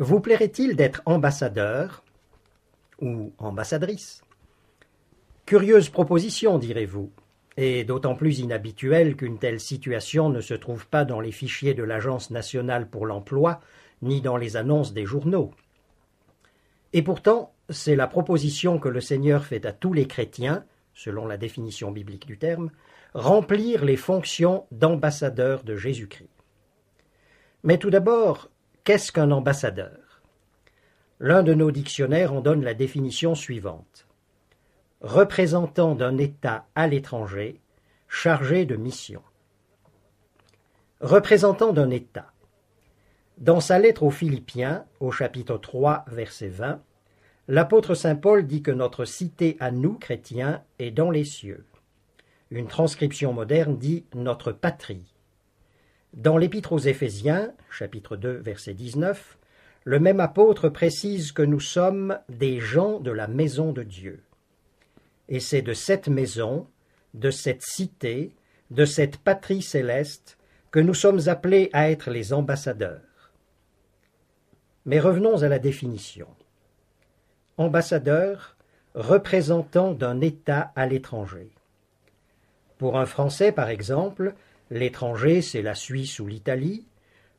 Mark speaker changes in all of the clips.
Speaker 1: Vous plairait-il d'être ambassadeur ou ambassadrice Curieuse proposition, direz-vous, et d'autant plus inhabituelle qu'une telle situation ne se trouve pas dans les fichiers de l'Agence nationale pour l'emploi ni dans les annonces des journaux. Et pourtant, c'est la proposition que le Seigneur fait à tous les chrétiens, selon la définition biblique du terme, remplir les fonctions d'ambassadeur de Jésus-Christ. Mais tout d'abord, Qu'est-ce qu'un ambassadeur L'un de nos dictionnaires en donne la définition suivante. Représentant d'un État à l'étranger, chargé de mission. Représentant d'un État. Dans sa lettre aux Philippiens, au chapitre 3, verset 20, l'apôtre Saint Paul dit que notre cité à nous, chrétiens, est dans les cieux. Une transcription moderne dit notre patrie. Dans l'Épître aux Éphésiens, chapitre 2, verset 19, le même apôtre précise que nous sommes des gens de la maison de Dieu. Et c'est de cette maison, de cette cité, de cette patrie céleste que nous sommes appelés à être les ambassadeurs. Mais revenons à la définition. Ambassadeur, représentant d'un État à l'étranger. Pour un Français, par exemple, L'étranger, c'est la Suisse ou l'Italie.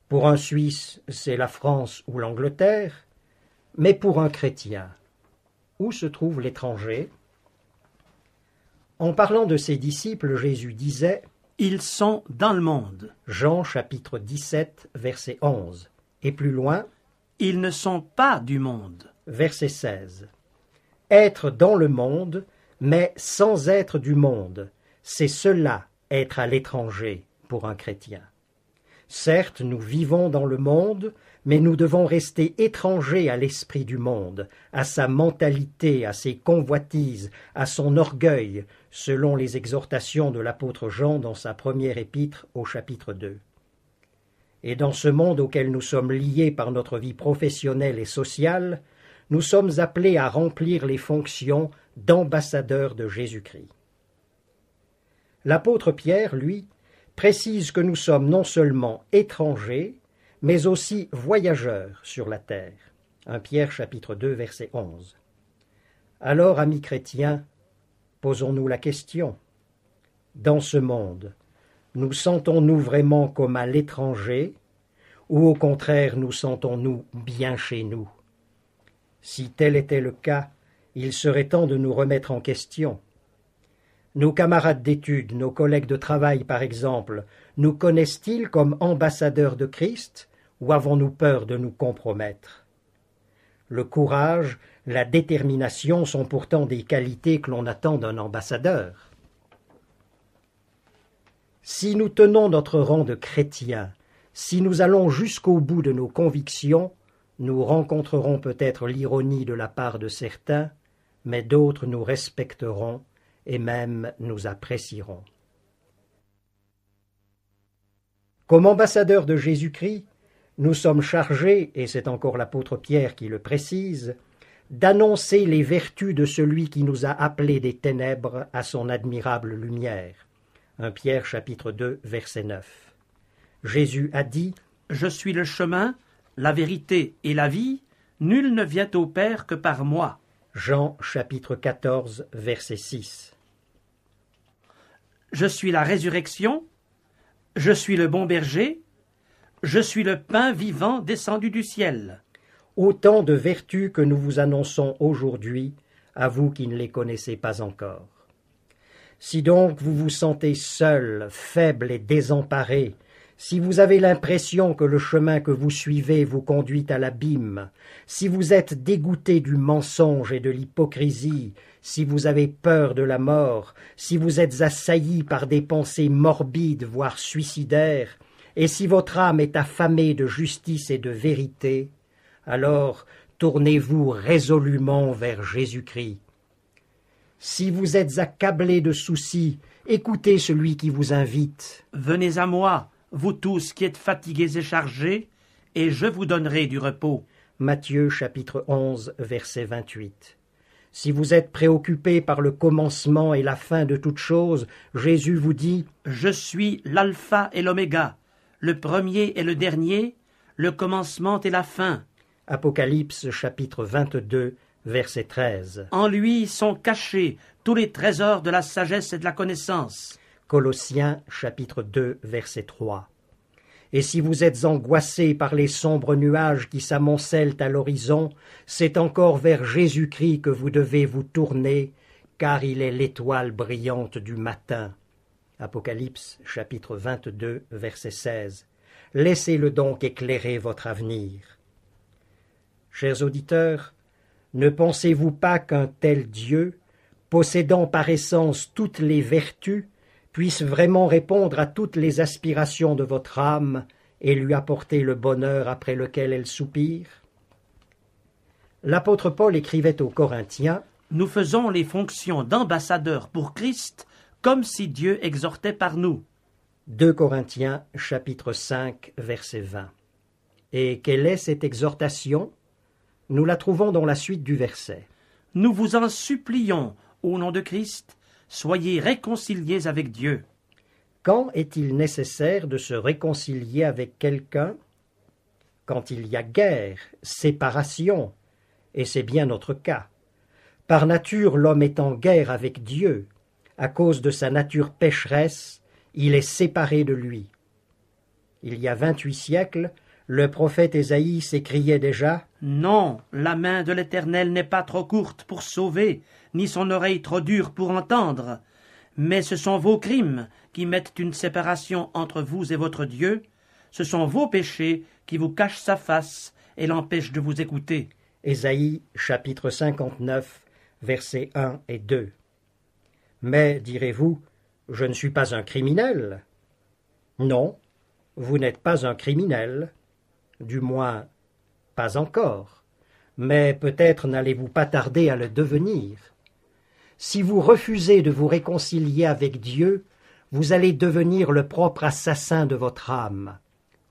Speaker 1: Pour un Suisse, c'est la France ou l'Angleterre. Mais pour un chrétien, où se trouve l'étranger En parlant de ses disciples, Jésus disait Ils sont dans le monde. Jean chapitre 17, verset 11. Et plus loin Ils ne sont pas du monde. Verset 16. Être dans le monde, mais sans être du monde, c'est cela être à l'étranger pour un chrétien. Certes, nous vivons dans le monde, mais nous devons rester étrangers à l'esprit du monde, à sa mentalité, à ses convoitises, à son orgueil, selon les exhortations de l'apôtre Jean dans sa première épître au chapitre 2. Et dans ce monde auquel nous sommes liés par notre vie professionnelle et sociale, nous sommes appelés à remplir les fonctions d'ambassadeurs de Jésus-Christ. L'apôtre Pierre, lui, précise que nous sommes non seulement étrangers, mais aussi voyageurs sur la terre. 1 Pierre chapitre 2 verset 11. Alors, amis chrétiens, posons-nous la question. Dans ce monde, nous sentons-nous vraiment comme à l'étranger ou au contraire nous sentons-nous bien chez nous Si tel était le cas, il serait temps de nous remettre en question nos camarades d'études, nos collègues de travail par exemple, nous connaissent-ils comme ambassadeurs de Christ ou avons-nous peur de nous compromettre Le courage, la détermination sont pourtant des qualités que l'on attend d'un ambassadeur. Si nous tenons notre rang de chrétiens, si nous allons jusqu'au bout de nos convictions, nous rencontrerons peut-être l'ironie de la part de certains, mais d'autres nous respecteront et même nous apprécierons. Comme ambassadeurs de Jésus-Christ, nous sommes chargés, et c'est encore l'apôtre Pierre qui le précise, d'annoncer les vertus de celui qui nous a appelés des ténèbres à son admirable lumière. 1 Pierre chapitre
Speaker 2: 2 verset 9. Jésus a dit Je suis le chemin, la vérité et la vie, nul ne vient au Père que par moi. Jean chapitre 14 verset 6. Je suis la résurrection, je suis le bon berger, je suis le pain vivant descendu du ciel.
Speaker 1: Autant de vertus que nous vous annonçons aujourd'hui, à vous qui ne les connaissez pas encore. Si donc vous vous sentez seul, faible et désemparé, si vous avez l'impression que le chemin que vous suivez vous conduit à l'abîme, si vous êtes dégoûté du mensonge et de l'hypocrisie, si vous avez peur de la mort, si vous êtes assailli par des pensées morbides, voire suicidaires, et si votre âme est affamée de justice et de vérité, alors tournez-vous résolument vers Jésus-Christ. Si vous êtes accablé de soucis, écoutez celui qui vous invite.
Speaker 2: Venez à moi, vous tous qui êtes fatigués et chargés, et je vous donnerai du repos. Matthieu chapitre 11 verset 28. Si vous êtes
Speaker 1: préoccupé par le commencement et la fin de toute chose, Jésus vous dit
Speaker 2: Je suis l'alpha et l'oméga, le premier et le dernier, le commencement et la fin.
Speaker 1: Apocalypse chapitre 22, verset 13.
Speaker 2: En lui sont cachés tous les trésors de la sagesse et de la connaissance. Colossiens chapitre
Speaker 1: 2, verset 3 et si vous êtes angoissé par les sombres nuages qui s'amoncellent à l'horizon, c'est encore vers Jésus-Christ que vous devez vous tourner, car il est l'étoile brillante du matin. Apocalypse chapitre 22 verset 16. Laissez-le donc éclairer votre avenir. Chers auditeurs, ne pensez-vous pas qu'un tel Dieu, possédant par essence toutes les vertus, puisse vraiment répondre à toutes les aspirations de votre âme et lui apporter le bonheur après lequel elle soupire L'apôtre Paul écrivait aux Corinthiens
Speaker 2: Nous faisons les fonctions d'ambassadeurs pour Christ comme si Dieu exhortait par nous. 2 Corinthiens chapitre 5 verset 20. Et quelle est cette exhortation Nous la trouvons dans la suite du verset. Nous vous en supplions, au nom de Christ, Soyez réconciliés avec Dieu. Quand
Speaker 1: est-il nécessaire de se réconcilier avec quelqu'un Quand il y a guerre, séparation, et c'est bien notre cas. Par nature, l'homme est en guerre avec Dieu. À cause de sa nature pécheresse, il est séparé de lui. Il y a vingt-huit siècles, le prophète Ésaïe s'écriait déjà
Speaker 2: Non, la main de l'Éternel n'est pas trop courte pour sauver, ni son oreille trop dure pour entendre, mais ce sont vos crimes qui mettent une séparation entre vous et votre Dieu, ce sont vos péchés qui vous cachent sa face et l'empêchent de vous écouter. Ésaïe chapitre 59 versets 1
Speaker 1: et 2. Mais, direz-vous, je ne suis pas un criminel. Non, vous n'êtes pas un criminel, du moins pas encore, mais peut-être n'allez-vous pas tarder à le devenir. Si vous refusez de vous réconcilier avec Dieu, vous allez devenir le propre assassin de votre âme.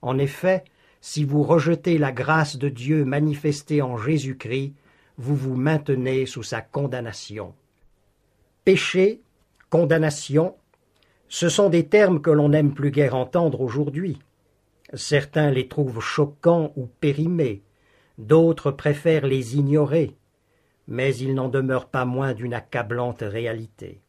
Speaker 1: En effet, si vous rejetez la grâce de Dieu manifestée en Jésus-Christ, vous vous maintenez sous sa condamnation. Péché, condamnation, ce sont des termes que l'on n'aime plus guère entendre aujourd'hui. Certains les trouvent choquants ou périmés, d'autres préfèrent les ignorer mais il n'en demeure pas moins d'une accablante réalité.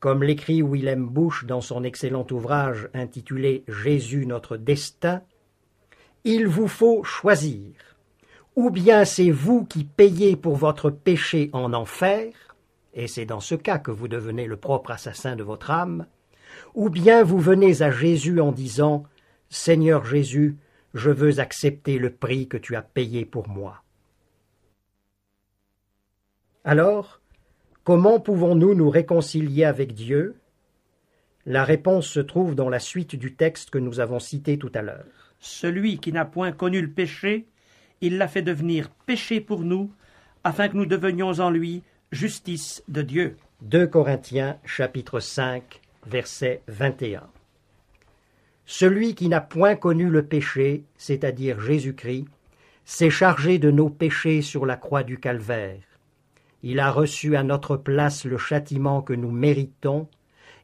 Speaker 1: Comme l'écrit Willem Bush dans son excellent ouvrage intitulé Jésus notre destin, il vous faut choisir. Ou bien c'est vous qui payez pour votre péché en enfer, et c'est dans ce cas que vous devenez le propre assassin de votre âme, ou bien vous venez à Jésus en disant Seigneur Jésus, je veux accepter le prix que tu as payé pour moi. Alors, comment pouvons-nous nous réconcilier avec Dieu La réponse se trouve dans la suite du texte que nous avons cité tout à l'heure.
Speaker 2: Celui qui n'a point connu le péché, il l'a fait devenir péché pour nous, afin que nous devenions en lui justice de Dieu. 2 Corinthiens chapitre 5 verset 21.
Speaker 1: Celui qui n'a point connu le péché, c'est-à-dire Jésus-Christ, s'est chargé de nos péchés sur la croix du calvaire. Il a reçu à notre place le châtiment que nous méritons,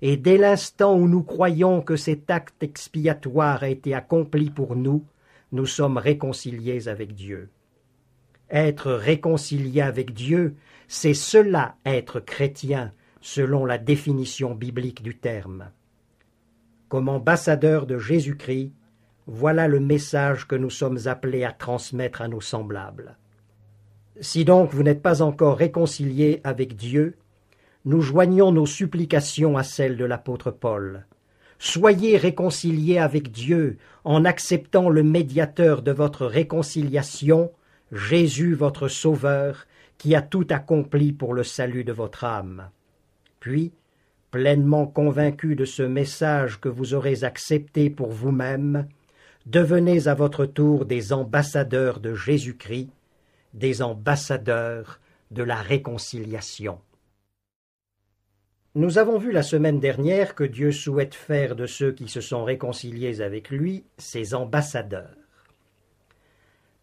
Speaker 1: et dès l'instant où nous croyons que cet acte expiatoire a été accompli pour nous, nous sommes réconciliés avec Dieu. Être réconcilié avec Dieu, c'est cela être chrétien, selon la définition biblique du terme. Comme ambassadeur de Jésus-Christ, voilà le message que nous sommes appelés à transmettre à nos semblables. Si donc vous n'êtes pas encore réconciliés avec Dieu, nous joignons nos supplications à celles de l'apôtre Paul. Soyez réconciliés avec Dieu en acceptant le médiateur de votre réconciliation, Jésus votre Sauveur, qui a tout accompli pour le salut de votre âme. Puis, pleinement convaincu de ce message que vous aurez accepté pour vous-même, devenez à votre tour des ambassadeurs de Jésus-Christ des ambassadeurs de la réconciliation. Nous avons vu la semaine dernière que Dieu souhaite faire de ceux qui se sont réconciliés avec lui ses ambassadeurs.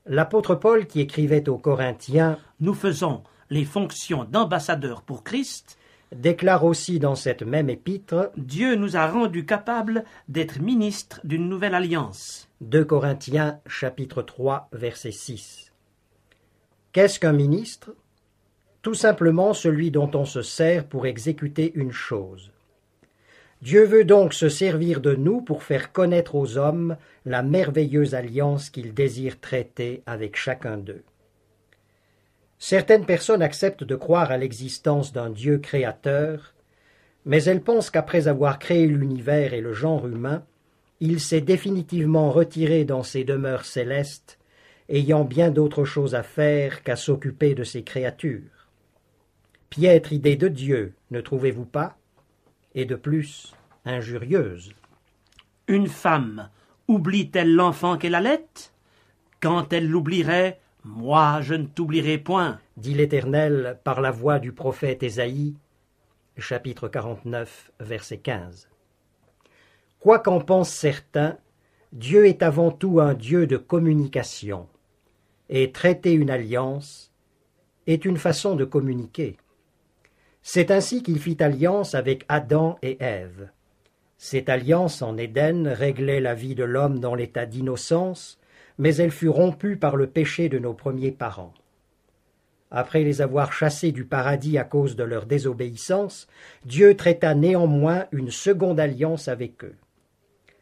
Speaker 2: L'apôtre Paul qui écrivait aux Corinthiens Nous faisons les fonctions d'ambassadeurs pour Christ déclare aussi dans cette même épître Dieu nous a rendus capables d'être ministres d'une nouvelle alliance. 2 Corinthiens chapitre 3
Speaker 1: verset 6. Qu'est-ce qu'un ministre Tout simplement celui dont on se sert pour exécuter une chose. Dieu veut donc se servir de nous pour faire connaître aux hommes la merveilleuse alliance qu'il désire traiter avec chacun d'eux. Certaines personnes acceptent de croire à l'existence d'un Dieu créateur, mais elles pensent qu'après avoir créé l'univers et le genre humain, il s'est définitivement retiré dans ses demeures célestes ayant bien d'autres choses à faire qu'à s'occuper de ces créatures.
Speaker 2: Piètre idée de Dieu, ne trouvez-vous pas Et de plus, injurieuse. Une femme oublie-t-elle l'enfant qu'elle allait Quand elle l'oublierait, moi je ne t'oublierai point, dit l'Éternel par la voix du prophète
Speaker 1: Ésaïe, chapitre 49, verset 15. Quoi qu'en pensent certains, Dieu est avant tout un Dieu de communication et traiter une alliance est une façon de communiquer. C'est ainsi qu'il fit alliance avec Adam et Ève. Cette alliance en Éden réglait la vie de l'homme dans l'état d'innocence, mais elle fut rompue par le péché de nos premiers parents. Après les avoir chassés du paradis à cause de leur désobéissance, Dieu traita néanmoins une seconde alliance avec eux.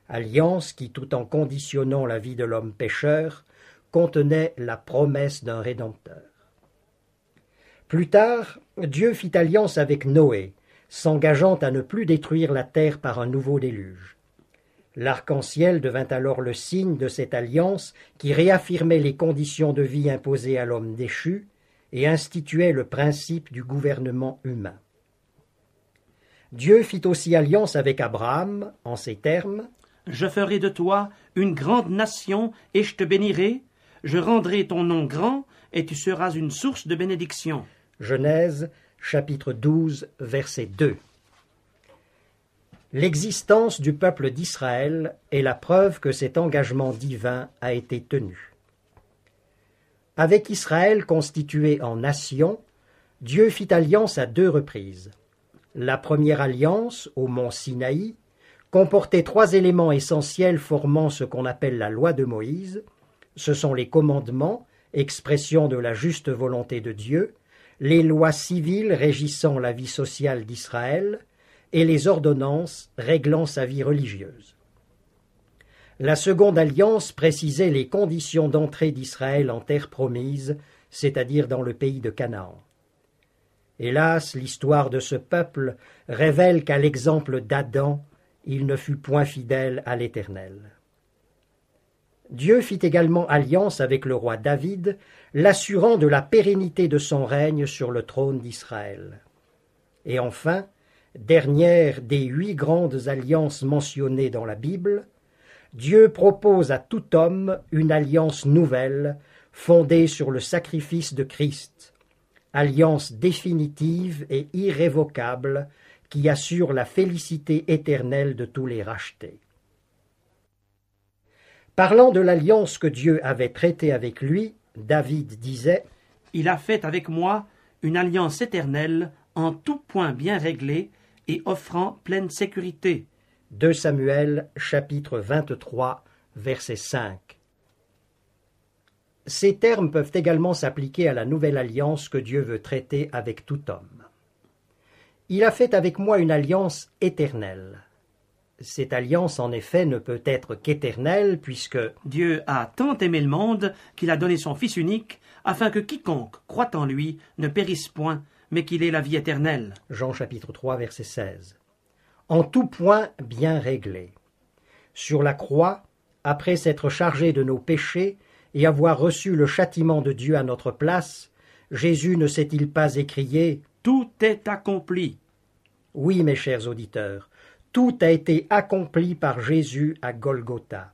Speaker 1: Alliance qui, tout en conditionnant la vie de l'homme pécheur, contenait la promesse d'un Rédempteur. Plus tard, Dieu fit alliance avec Noé, s'engageant à ne plus détruire la terre par un nouveau déluge. L'arc-en-ciel devint alors le signe de cette alliance qui réaffirmait les conditions de vie imposées à l'homme déchu et instituait le principe du gouvernement humain. Dieu fit aussi alliance avec Abraham en ces
Speaker 2: termes Je ferai de toi une grande nation et je te bénirai, je rendrai ton nom grand, et tu seras une source de bénédiction.
Speaker 1: Genèse chapitre 12, verset 2. L'existence du peuple d'Israël est la preuve que cet engagement divin a été tenu. Avec Israël constitué en nation, Dieu fit alliance à deux reprises. La première alliance, au mont Sinaï, comportait trois éléments essentiels formant ce qu'on appelle la loi de Moïse, ce sont les commandements, expression de la juste volonté de Dieu, les lois civiles régissant la vie sociale d'Israël, et les ordonnances réglant sa vie religieuse. La seconde alliance précisait les conditions d'entrée d'Israël en terre promise, c'est-à-dire dans le pays de Canaan. Hélas, l'histoire de ce peuple révèle qu'à l'exemple d'Adam, il ne fut point fidèle à l'Éternel. Dieu fit également alliance avec le roi David, l'assurant de la pérennité de son règne sur le trône d'Israël. Et enfin, dernière des huit grandes alliances mentionnées dans la Bible, Dieu propose à tout homme une alliance nouvelle, fondée sur le sacrifice de Christ, alliance définitive et irrévocable qui assure la félicité éternelle de tous les rachetés. Parlant de l'alliance que Dieu avait traitée avec lui, David
Speaker 2: disait Il a fait avec moi une alliance éternelle, en tout point bien réglée et offrant pleine sécurité. 2 Samuel chapitre 23 verset 5.
Speaker 1: Ces termes peuvent également s'appliquer à la nouvelle alliance que Dieu veut traiter avec tout homme. Il a fait avec moi une alliance éternelle. Cette alliance,
Speaker 2: en effet, ne peut être qu'éternelle, puisque Dieu a tant aimé le monde qu'il a donné son Fils unique, afin que quiconque croit en lui ne périsse point, mais qu'il ait la vie éternelle. Jean chapitre 3, verset 16.
Speaker 1: En tout point bien réglé. Sur la croix, après s'être chargé de nos péchés et avoir reçu le châtiment de Dieu à notre place, Jésus ne s'est-il pas écrié Tout est accompli. Oui, mes chers auditeurs, tout a été accompli par Jésus à Golgotha.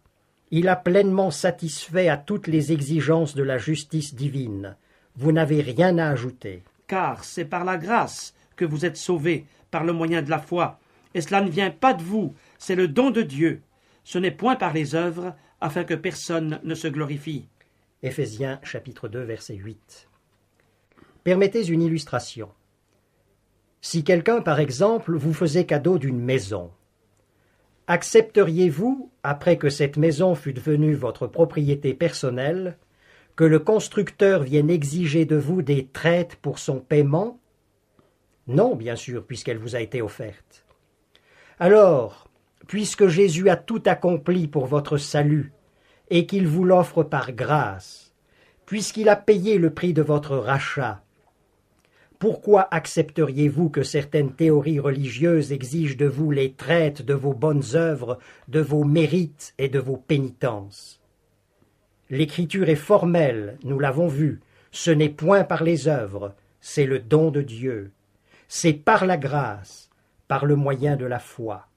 Speaker 1: Il a pleinement satisfait à toutes les exigences de la justice divine. Vous n'avez rien à ajouter.
Speaker 2: Car c'est par la grâce que vous êtes sauvés, par le moyen de la foi. Et cela ne vient pas de vous, c'est le don de Dieu. Ce n'est point par les œuvres, afin que personne ne se glorifie. Éphésiens chapitre 2 verset 8. Permettez une illustration.
Speaker 1: Si quelqu'un, par exemple, vous faisait cadeau d'une maison, accepteriez-vous, après que cette maison fût devenue votre propriété personnelle, que le constructeur vienne exiger de vous des traites pour son paiement Non, bien sûr, puisqu'elle vous a été offerte. Alors, puisque Jésus a tout accompli pour votre salut, et qu'il vous l'offre par grâce, puisqu'il a payé le prix de votre rachat, pourquoi accepteriez-vous que certaines théories religieuses exigent de vous les traites de vos bonnes œuvres, de vos mérites et de vos pénitences L'écriture est formelle, nous l'avons vu, ce n'est point par les œuvres, c'est le don de Dieu, c'est par la grâce, par le moyen de la foi.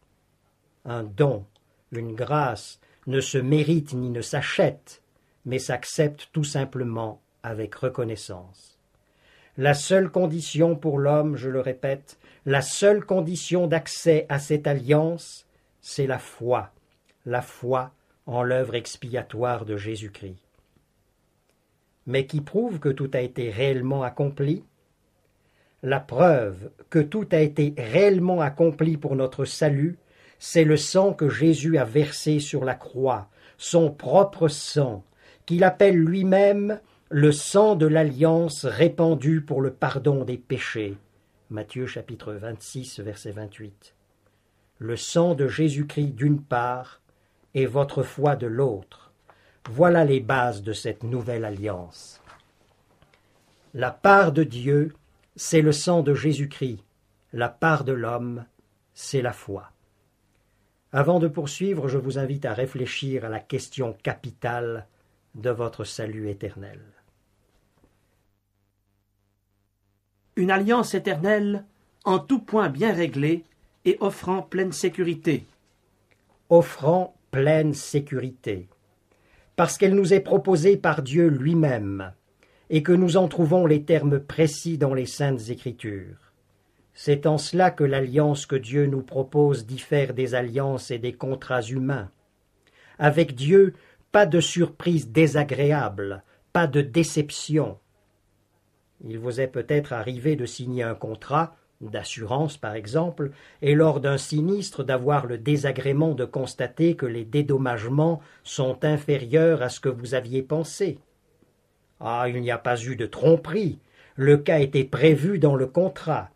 Speaker 1: Un don, une grâce, ne se mérite ni ne s'achète, mais s'accepte tout simplement avec reconnaissance. La seule condition pour l'homme, je le répète, la seule condition d'accès à cette alliance, c'est la foi, la foi en l'œuvre expiatoire de Jésus-Christ. Mais qui prouve que tout a été réellement accompli La preuve que tout a été réellement accompli pour notre salut, c'est le sang que Jésus a versé sur la croix, son propre sang, qu'il appelle lui-même le sang de l'alliance répandu pour le pardon des péchés. Matthieu chapitre 26 verset 28. Le sang de Jésus-Christ d'une part et votre foi de l'autre. Voilà les bases de cette nouvelle alliance. La part de Dieu, c'est le sang de Jésus-Christ. La part de l'homme, c'est la foi. Avant de poursuivre, je vous invite à réfléchir à la question capitale de votre salut éternel.
Speaker 2: une alliance éternelle, en tout point bien réglée et offrant pleine sécurité.
Speaker 1: Offrant pleine sécurité. Parce qu'elle nous est proposée par Dieu lui-même, et que nous en trouvons les termes précis dans les saintes Écritures. C'est en cela que l'alliance que Dieu nous propose diffère des alliances et des contrats humains. Avec Dieu, pas de surprise désagréable, pas de déception, il vous est peut-être arrivé de signer un contrat, d'assurance par exemple, et lors d'un sinistre d'avoir le désagrément de constater que les dédommagements sont inférieurs à ce que vous aviez pensé. Ah, il n'y a pas eu de tromperie. Le cas était prévu dans le contrat.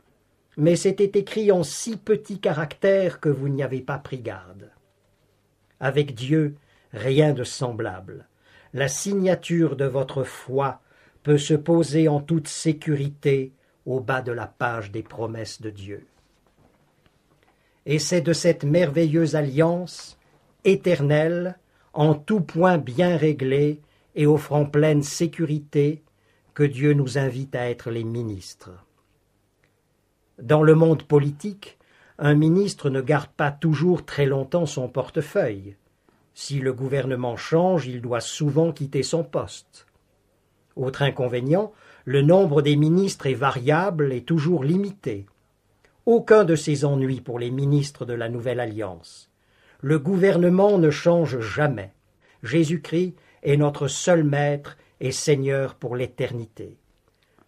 Speaker 1: Mais c'était écrit en si petit caractères que vous n'y avez pas pris garde. Avec Dieu, rien de semblable. La signature de votre foi peut se poser en toute sécurité au bas de la page des promesses de Dieu. Et c'est de cette merveilleuse alliance, éternelle, en tout point bien réglée et offrant pleine sécurité, que Dieu nous invite à être les ministres. Dans le monde politique, un ministre ne garde pas toujours très longtemps son portefeuille. Si le gouvernement change, il doit souvent quitter son poste. Autre inconvénient, le nombre des ministres est variable et toujours limité. Aucun de ces ennuis pour les ministres de la Nouvelle Alliance. Le gouvernement ne change jamais. Jésus-Christ est notre seul Maître et Seigneur pour l'éternité.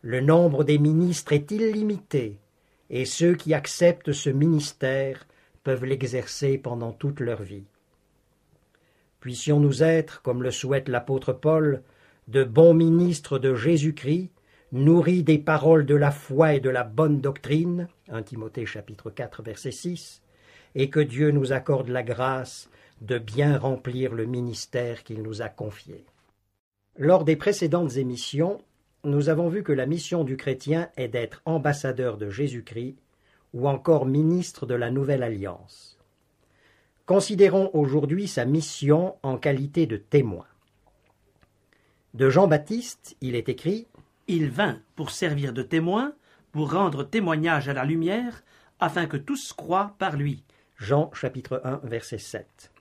Speaker 1: Le nombre des ministres est illimité, et ceux qui acceptent ce ministère peuvent l'exercer pendant toute leur vie. Puissions-nous être, comme le souhaite l'apôtre Paul, de bons ministres de Jésus-Christ, nourris des paroles de la foi et de la bonne doctrine, 1 Timothée chapitre 4 verset 6, et que Dieu nous accorde la grâce de bien remplir le ministère qu'il nous a confié. Lors des précédentes émissions, nous avons vu que la mission du chrétien est d'être ambassadeur de Jésus-Christ ou encore ministre de la Nouvelle Alliance. Considérons aujourd'hui sa mission en qualité de témoin. De
Speaker 2: Jean-Baptiste, il est écrit Il vint pour servir de témoin, pour rendre témoignage à la lumière, afin que tous croient par lui. Jean chapitre 1 verset 7.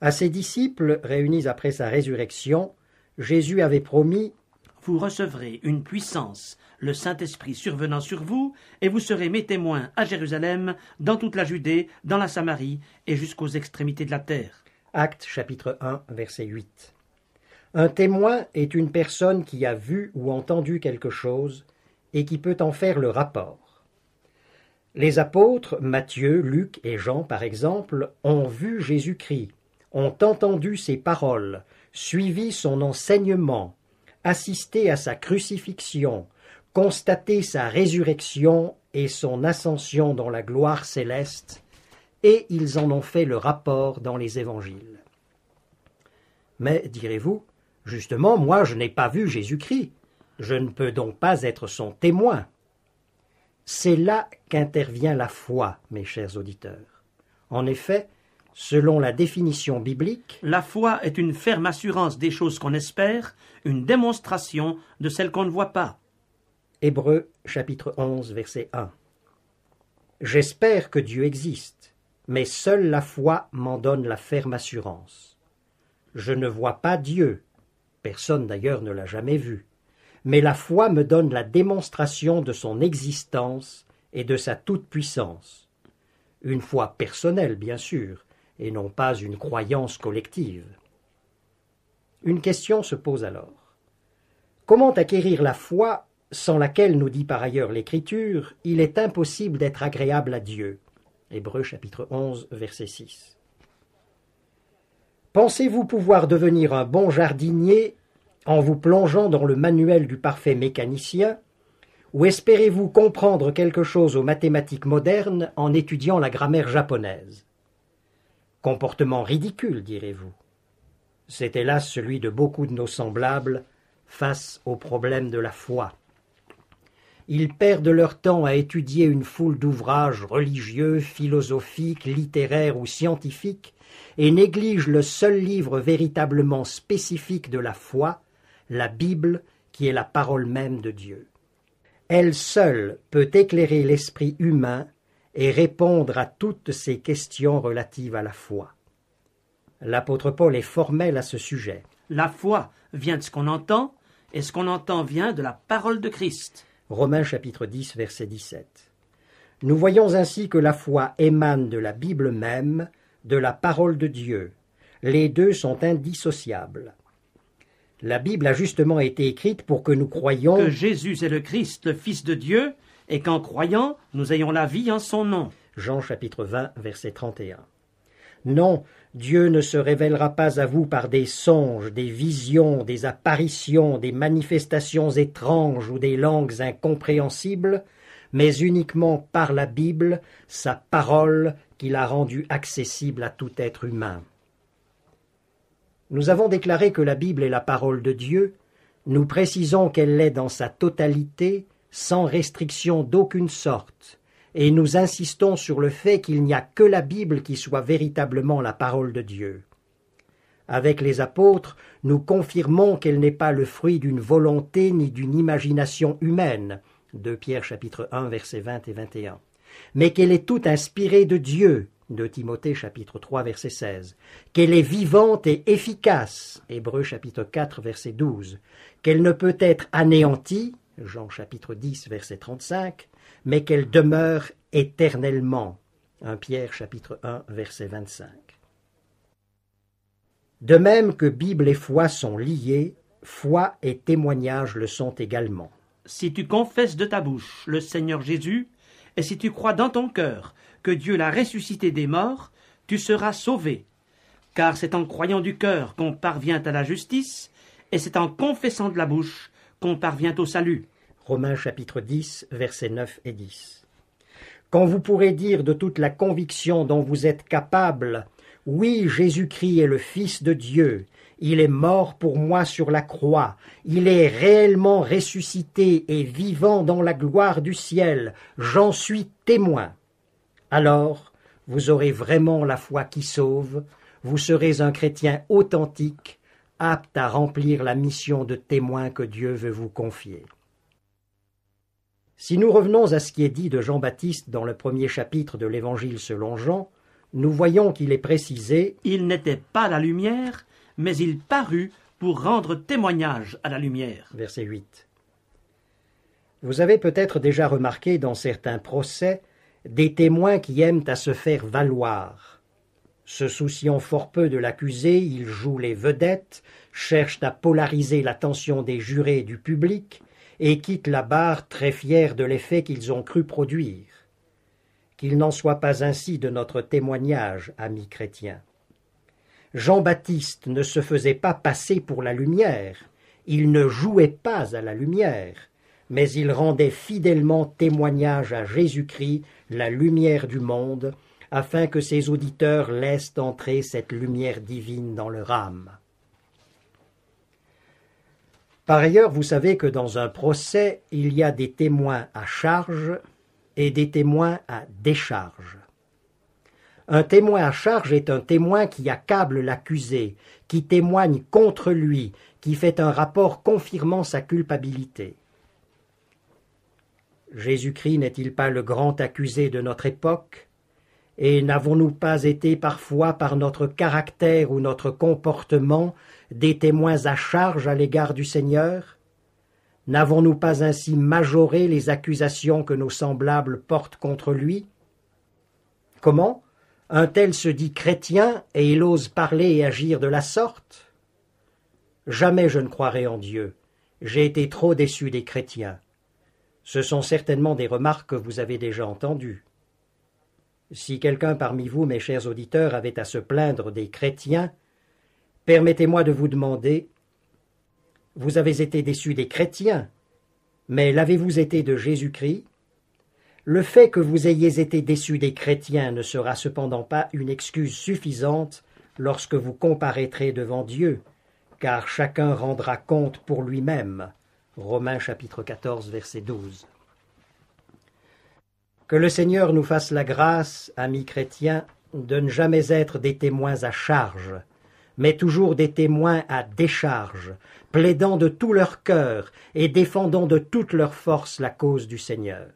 Speaker 1: À ses disciples réunis après sa résurrection, Jésus avait promis
Speaker 2: Vous recevrez une puissance, le Saint-Esprit survenant sur vous, et vous serez mes témoins à Jérusalem, dans toute la Judée, dans la Samarie et jusqu'aux extrémités de la terre. Actes chapitre 1 verset 8.
Speaker 1: Un témoin est une personne qui a vu ou entendu quelque chose et qui peut en faire le rapport. Les apôtres, Matthieu, Luc et Jean, par exemple, ont vu Jésus-Christ, ont entendu ses paroles, suivi son enseignement, assisté à sa crucifixion, constaté sa résurrection et son ascension dans la gloire céleste, et ils en ont fait le rapport dans les évangiles. Mais, direz-vous, Justement, moi, je n'ai pas vu Jésus-Christ. Je ne peux donc pas être son témoin. C'est là qu'intervient la foi, mes chers auditeurs. En effet, selon la
Speaker 2: définition biblique, la foi est une ferme assurance des choses qu'on espère, une démonstration de celles qu'on ne voit pas. Hébreux chapitre 11 verset 1.
Speaker 1: J'espère que Dieu existe, mais seule la foi m'en donne la ferme assurance. Je ne vois pas Dieu, Personne d'ailleurs ne l'a jamais vu. Mais la foi me donne la démonstration de son existence et de sa toute-puissance. Une foi personnelle, bien sûr, et non pas une croyance collective. Une question se pose alors. Comment acquérir la foi sans laquelle, nous dit par ailleurs l'Écriture, il est impossible d'être agréable à Dieu Hébreu, chapitre 11, verset 6. Pensez-vous pouvoir devenir un bon jardinier en vous plongeant dans le manuel du parfait mécanicien ou espérez-vous comprendre quelque chose aux mathématiques modernes en étudiant la grammaire japonaise Comportement ridicule, direz-vous. C'est hélas celui de beaucoup de nos semblables face au problème de la foi. Ils perdent leur temps à étudier une foule d'ouvrages religieux, philosophiques, littéraires ou scientifiques, et négligent le seul livre véritablement spécifique de la foi, la Bible, qui est la parole même de Dieu. Elle seule peut éclairer l'esprit humain et répondre à toutes ces questions relatives à la foi. L'apôtre Paul est formel à ce sujet. La foi vient de ce qu'on entend,
Speaker 2: et ce qu'on entend vient de la parole de
Speaker 1: Christ. Romains chapitre 10 verset 17. Nous voyons ainsi que la foi émane de la Bible même, de la parole de Dieu. Les deux sont indissociables. La Bible a justement été écrite pour que nous croyions que Jésus est le Christ, le Fils de Dieu, et qu'en croyant, nous ayons la vie en son nom. Jean chapitre 20 verset 31. Non, Dieu ne se révélera pas à vous par des songes, des visions, des apparitions, des manifestations étranges ou des langues incompréhensibles, mais uniquement par la Bible, sa parole qu'il a rendue accessible à tout être humain. Nous avons déclaré que la Bible est la parole de Dieu, nous précisons qu'elle l'est dans sa totalité, sans restriction d'aucune sorte, et nous insistons sur le fait qu'il n'y a que la Bible qui soit véritablement la parole de Dieu. Avec les apôtres, nous confirmons qu'elle n'est pas le fruit d'une volonté ni d'une imagination humaine, 2 Pierre chapitre 1 verset 20 et 21, mais qu'elle est toute inspirée de Dieu, de Timothée chapitre 3 verset 16, qu'elle est vivante et efficace, Hébreux chapitre 4 verset 12, qu'elle ne peut être anéantie, Jean chapitre 10, verset 35, mais qu'elle demeure éternellement. 1 Pierre chapitre 1, verset 25. De même que Bible et foi sont liées, foi et
Speaker 2: témoignage le sont également. Si tu confesses de ta bouche le Seigneur Jésus, et si tu crois dans ton cœur que Dieu l'a ressuscité des morts, tu seras sauvé. Car c'est en croyant du cœur qu'on parvient à la justice, et c'est en confessant de la bouche qu'on parvient au salut. Romains chapitre 10, versets 9 et 10.
Speaker 1: Quand vous pourrez dire de toute la conviction dont vous êtes capable, oui, Jésus-Christ est le Fils de Dieu, il est mort pour moi sur la croix, il est réellement ressuscité et vivant dans la gloire du ciel, j'en suis témoin. Alors, vous aurez vraiment la foi qui sauve, vous serez un chrétien authentique, apte à remplir la mission de témoin que Dieu veut vous confier. Si nous revenons à ce qui est dit de Jean-Baptiste dans le premier chapitre de l'Évangile selon Jean, nous voyons qu'il est précisé
Speaker 2: Il n'était pas la lumière, mais il parut pour rendre témoignage à la lumière. Verset 8.
Speaker 1: Vous avez peut-être déjà remarqué dans certains procès des témoins qui aiment à se faire valoir, se souciant fort peu de l'accusé, ils jouent les vedettes, cherchent à polariser l'attention des jurés et du public, et quittent la barre très fiers de l'effet qu'ils ont cru produire. Qu'il n'en soit pas ainsi de notre témoignage, amis chrétiens. Jean-Baptiste ne se faisait pas passer pour la lumière, il ne jouait pas à la lumière, mais il rendait fidèlement témoignage à Jésus-Christ, la lumière du monde, afin que ses auditeurs laissent entrer cette lumière divine dans leur âme. Par ailleurs, vous savez que dans un procès, il y a des témoins à charge et des témoins à décharge. Un témoin à charge est un témoin qui accable l'accusé, qui témoigne contre lui, qui fait un rapport confirmant sa culpabilité. Jésus-Christ n'est-il pas le grand accusé de notre époque et n'avons-nous pas été parfois par notre caractère ou notre comportement des témoins à charge à l'égard du Seigneur N'avons-nous pas ainsi majoré les accusations que nos semblables portent contre lui Comment un tel se dit chrétien et il ose parler et agir de la sorte Jamais je ne croirai en Dieu. J'ai été trop déçu des chrétiens. Ce sont certainement des remarques que vous avez déjà entendues. Si quelqu'un parmi vous, mes chers auditeurs, avait à se plaindre des chrétiens, permettez-moi de vous demander Vous avez été déçu des chrétiens, mais l'avez-vous été de Jésus-Christ Le fait que vous ayez été déçu des chrétiens ne sera cependant pas une excuse suffisante lorsque vous comparaîtrez devant Dieu, car chacun rendra compte pour lui-même. Romains chapitre 14, verset 12. Que le Seigneur nous fasse la grâce, amis chrétiens, de ne jamais être des témoins à charge, mais toujours des témoins à décharge, plaidant de tout leur cœur et défendant de toute leur force la cause du Seigneur.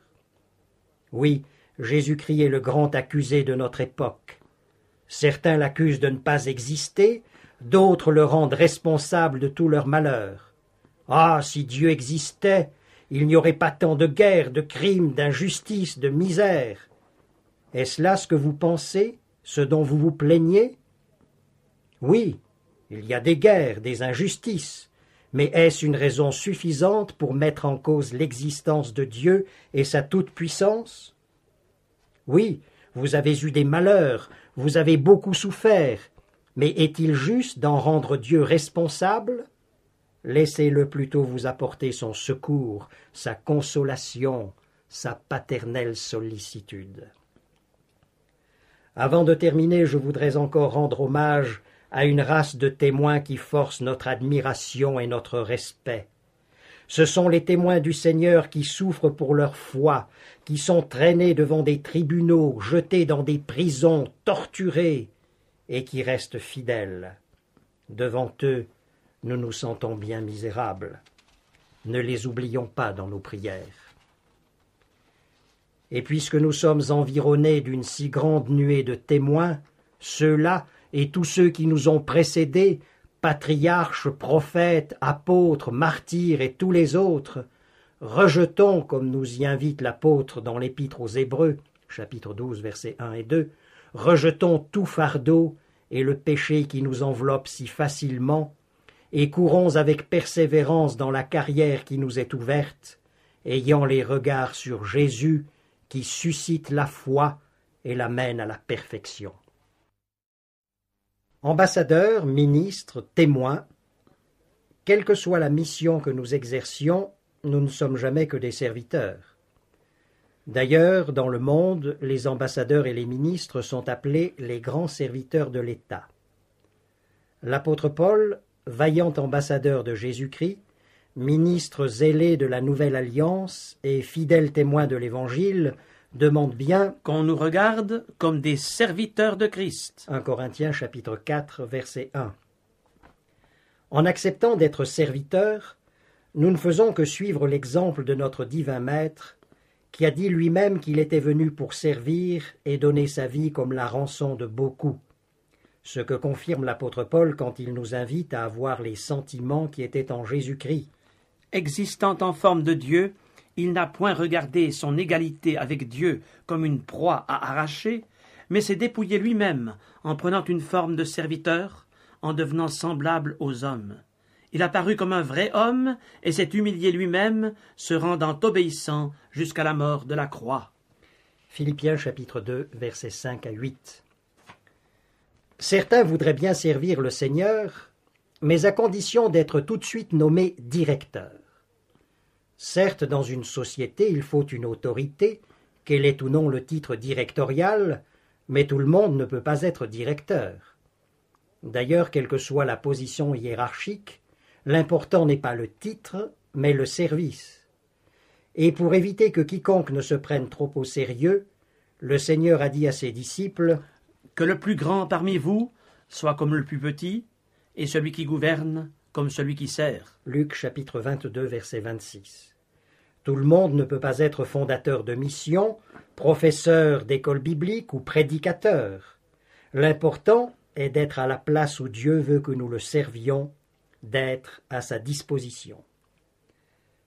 Speaker 1: Oui, Jésus-Christ est le grand accusé de notre époque. Certains l'accusent de ne pas exister, d'autres le rendent responsable de tous leurs malheurs. Ah, si Dieu existait, il n'y aurait pas tant de guerres, de crimes, d'injustices, de misères. Est-ce là ce que vous pensez, ce dont vous vous plaignez Oui, il y a des guerres, des injustices, mais est-ce une raison suffisante pour mettre en cause l'existence de Dieu et sa toute-puissance Oui, vous avez eu des malheurs, vous avez beaucoup souffert, mais est-il juste d'en rendre Dieu responsable Laissez-le plutôt vous apporter son secours, sa consolation, sa paternelle sollicitude. Avant de terminer, je voudrais encore rendre hommage à une race de témoins qui forcent notre admiration et notre respect. Ce sont les témoins du Seigneur qui souffrent pour leur foi, qui sont traînés devant des tribunaux, jetés dans des prisons, torturés, et qui restent fidèles. Devant eux, nous nous sentons bien misérables. Ne les oublions pas dans nos prières. Et puisque nous sommes environnés d'une si grande nuée de témoins, ceux-là et tous ceux qui nous ont précédés, patriarches, prophètes, apôtres, martyrs et tous les autres, rejetons, comme nous y invite l'apôtre dans l'épître aux Hébreux, chapitre 12, versets 1 et 2, rejetons tout fardeau et le péché qui nous enveloppe si facilement et courons avec persévérance dans la carrière qui nous est ouverte, ayant les regards sur Jésus qui suscite la foi et la mène à la perfection. Ambassadeurs, ministres, témoins, quelle que soit la mission que nous exercions, nous ne sommes jamais que des serviteurs. D'ailleurs, dans le monde, les ambassadeurs et les ministres sont appelés les grands serviteurs de l'État. L'apôtre Paul vaillant ambassadeur de Jésus-Christ, ministre zélé de la Nouvelle Alliance et fidèle témoin de l'Évangile, demande bien qu'on nous regarde comme des serviteurs de Christ. 1 Corinthiens chapitre 4 verset 1. En acceptant d'être serviteurs, nous ne faisons que suivre l'exemple de notre divin Maître, qui a dit lui-même qu'il était venu pour servir et donner sa vie comme la rançon de beaucoup ce que
Speaker 2: confirme l'apôtre Paul quand il nous invite à avoir les sentiments qui étaient en Jésus-Christ. Existant en forme de Dieu, il n'a point regardé son égalité avec Dieu comme une proie à arracher, mais s'est dépouillé lui-même en prenant une forme de serviteur, en devenant semblable aux hommes. Il apparut comme un vrai homme et s'est humilié lui-même, se rendant obéissant jusqu'à la mort de la croix. Philippiens chapitre 2 versets 5 à 8. Certains voudraient
Speaker 1: bien servir le Seigneur, mais à condition d'être tout de suite nommé directeur. Certes, dans une société, il faut une autorité, qu'elle ait ou non le titre directorial, mais tout le monde ne peut pas être directeur. D'ailleurs, quelle que soit la position hiérarchique, l'important n'est pas le titre, mais le service. Et pour éviter que quiconque ne se prenne trop au sérieux,
Speaker 2: le Seigneur a dit à ses disciples que le plus grand parmi vous soit comme le plus petit, et celui qui gouverne comme celui qui sert. Luc chapitre 22
Speaker 1: verset 26. Tout le monde ne peut pas être fondateur de mission, professeur d'école biblique ou prédicateur. L'important est d'être à la place où Dieu veut que nous le servions, d'être à sa disposition.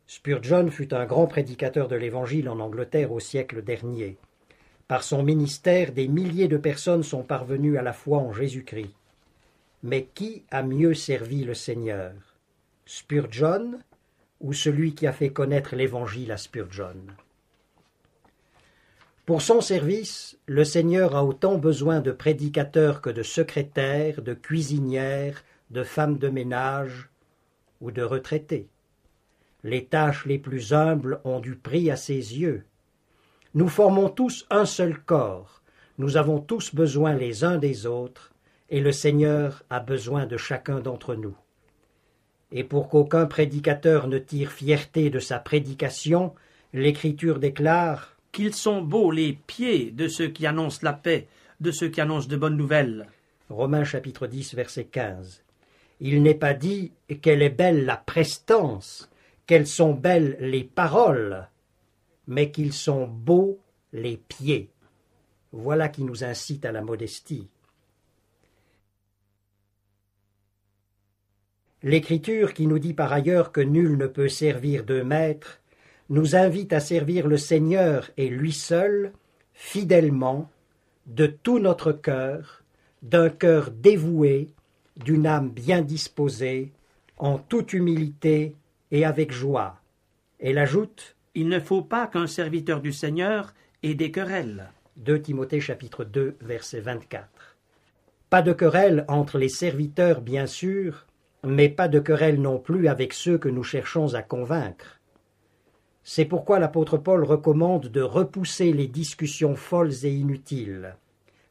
Speaker 1: Spurgeon fut un grand prédicateur de l'Évangile en Angleterre au siècle dernier. Par son ministère, des milliers de personnes sont parvenues à la foi en Jésus-Christ. Mais qui a mieux servi le Seigneur Spurgeon ou celui qui a fait connaître l'Évangile à Spurgeon Pour son service, le Seigneur a autant besoin de prédicateurs que de secrétaires, de cuisinières, de femmes de ménage ou de retraités. Les tâches les plus humbles ont du prix à ses yeux nous formons tous un seul corps, nous avons tous besoin les uns des autres, et le Seigneur a besoin de chacun d'entre nous. Et pour qu'aucun prédicateur ne
Speaker 2: tire fierté de sa prédication, l'Écriture déclare Qu'ils sont beaux les pieds de ceux qui annoncent la paix, de ceux qui annoncent de bonnes nouvelles. Romains chapitre 10, verset 15. Il n'est pas dit qu'elle est belle la prestance,
Speaker 1: qu'elles sont belles les paroles, mais qu'ils sont beaux les pieds. Voilà qui nous incite à la modestie. L'Écriture, qui nous dit par ailleurs que nul ne peut servir deux maîtres, nous invite à servir le Seigneur et lui seul, fidèlement, de tout notre cœur, d'un cœur dévoué, d'une âme bien disposée, en toute humilité et avec joie. Elle ajoute il ne faut pas qu'un serviteur du Seigneur ait des querelles. 2 Timothée chapitre 2 verset 24. Pas de querelles entre les serviteurs bien sûr, mais pas de querelles non plus avec ceux que nous cherchons à convaincre. C'est pourquoi l'apôtre Paul recommande de repousser les discussions folles et inutiles,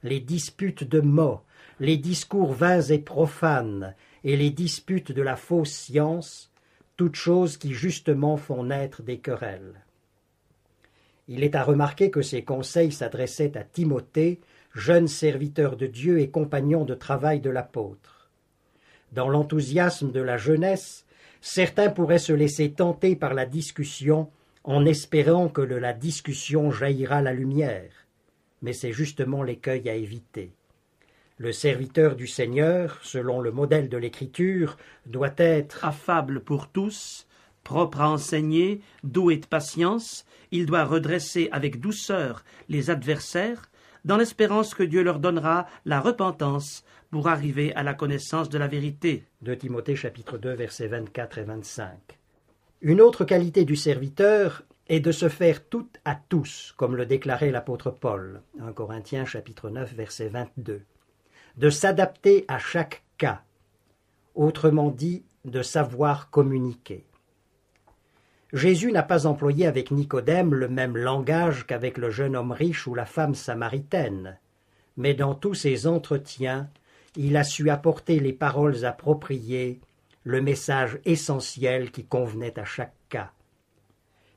Speaker 1: les disputes de mots, les discours vains et profanes, et les disputes de la fausse science, toutes choses qui justement font naître des querelles. Il est à remarquer que ces conseils s'adressaient à Timothée, jeune serviteur de Dieu et compagnon de travail de l'apôtre. Dans l'enthousiasme de la jeunesse, certains pourraient se laisser tenter par la discussion en espérant que de la discussion jaillira la lumière. Mais c'est justement l'écueil à éviter. Le serviteur du Seigneur,
Speaker 2: selon le modèle de l'Écriture, doit être affable pour tous, propre à enseigner, doué de patience, il doit redresser avec douceur les adversaires, dans l'espérance que Dieu leur donnera la repentance pour arriver à la connaissance de la vérité. De Timothée chapitre 2 versets 24 et 25. Une
Speaker 1: autre qualité du serviteur est de se faire tout à tous, comme le déclarait l'apôtre Paul, 1 Corinthiens chapitre 9 verset 22 de s'adapter à chaque cas, autrement dit de savoir communiquer. Jésus n'a pas employé avec Nicodème le même langage qu'avec le jeune homme riche ou la femme samaritaine, mais dans tous ses entretiens, il a su apporter les paroles appropriées, le message essentiel qui convenait à chaque cas.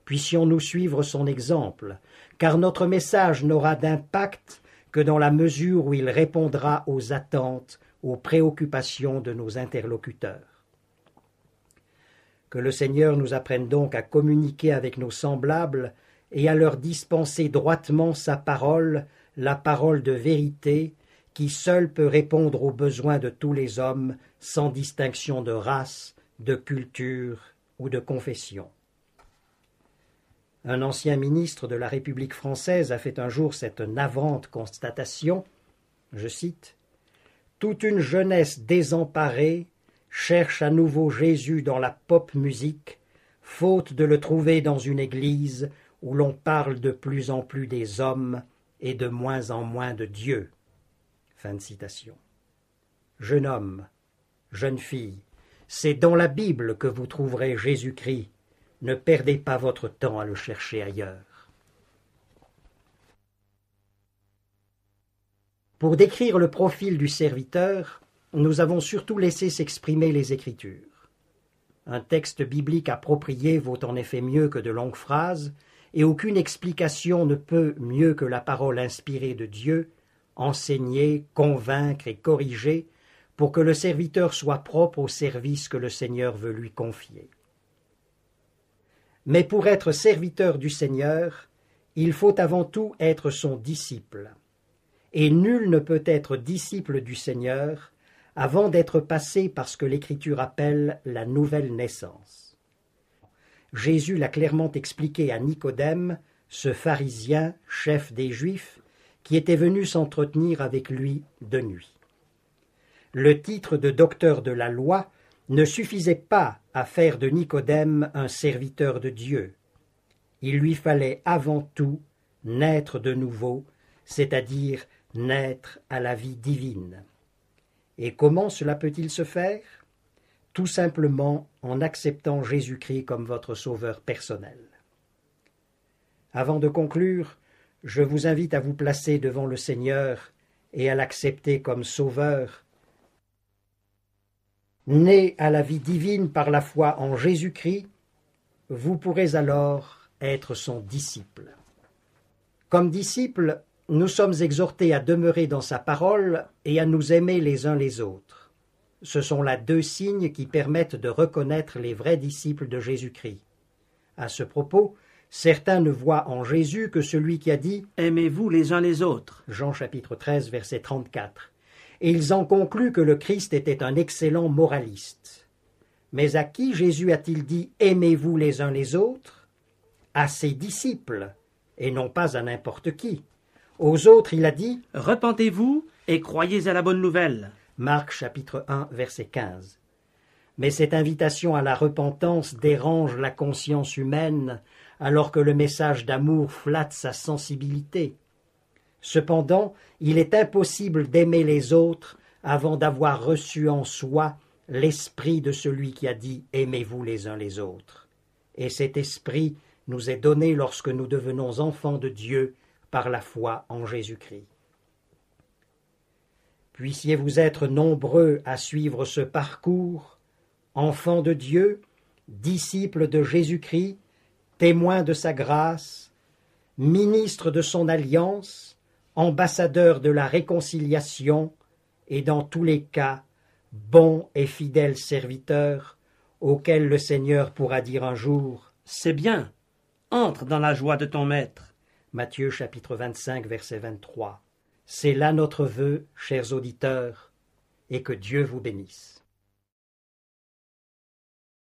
Speaker 1: Puissions-nous suivre son exemple, car notre message n'aura d'impact que dans la mesure où il répondra aux attentes, aux préoccupations de nos interlocuteurs. Que le Seigneur nous apprenne donc à communiquer avec nos semblables et à leur dispenser droitement sa parole, la parole de vérité, qui seule peut répondre aux besoins de tous les hommes sans distinction de race, de culture ou de confession. Un ancien ministre de la République française a fait un jour cette navrante constatation. Je cite Toute une jeunesse désemparée cherche à nouveau Jésus dans la pop musique, faute de le trouver dans une église où l'on parle de plus en plus des hommes et de moins en moins de Dieu. Jeune homme, jeune fille, c'est dans la Bible que vous trouverez Jésus-Christ ne perdez pas votre temps à le chercher ailleurs. Pour décrire le profil du serviteur, nous avons surtout laissé s'exprimer les Écritures. Un texte biblique approprié vaut en effet mieux que de longues phrases, et aucune explication ne peut, mieux que la parole inspirée de Dieu, enseigner, convaincre et corriger, pour que le serviteur soit propre au service que le Seigneur veut lui confier. Mais pour être serviteur du Seigneur, il faut avant tout être son disciple. Et nul ne peut être disciple du Seigneur avant d'être passé par ce que l'Écriture appelle la nouvelle naissance. Jésus l'a clairement expliqué à Nicodème, ce pharisien, chef des Juifs, qui était venu s'entretenir avec lui de nuit. Le titre de docteur de la loi ne suffisait pas à faire de Nicodème un serviteur de Dieu. Il lui fallait avant tout naître de nouveau, c'est-à-dire naître à la vie divine. Et comment cela peut-il se faire Tout simplement en acceptant Jésus-Christ comme votre sauveur personnel. Avant de conclure, je vous invite à vous placer devant le Seigneur et à l'accepter comme sauveur Né à la vie divine par la foi en Jésus-Christ, vous pourrez alors être son disciple. Comme disciples, nous sommes exhortés à demeurer dans sa parole et à nous aimer les uns les autres. Ce sont là deux signes qui permettent de reconnaître les vrais disciples de Jésus-Christ. À ce propos, certains ne voient en Jésus que celui qui a dit Aimez-vous les uns les autres. Jean chapitre 13, verset 34 ils ont conclu que le Christ était un excellent moraliste. Mais à qui Jésus a-t-il dit Aimez-vous les uns les autres À ses disciples, et non pas à n'importe qui. Aux autres, il a dit Repentez-vous et croyez à la bonne nouvelle. Marc chapitre 1, verset 15. Mais cette invitation à la repentance dérange la conscience humaine, alors que le message d'amour flatte sa sensibilité. Cependant, il est impossible d'aimer les autres avant d'avoir reçu en soi l'esprit de celui qui a dit Aimez-vous les uns les autres. Et cet esprit nous est donné lorsque nous devenons enfants de Dieu par la foi en Jésus-Christ. Puissiez-vous être nombreux à suivre ce parcours, enfants de Dieu, disciples de Jésus-Christ, témoins de sa grâce, ministres de son alliance, ambassadeur de la réconciliation et dans tous les cas, bon et fidèle serviteur, auquel le Seigneur pourra dire un jour C'est bien, entre dans la joie de ton maître. Matthieu chapitre 25, verset 23. C'est là notre vœu, chers auditeurs, et que Dieu vous bénisse.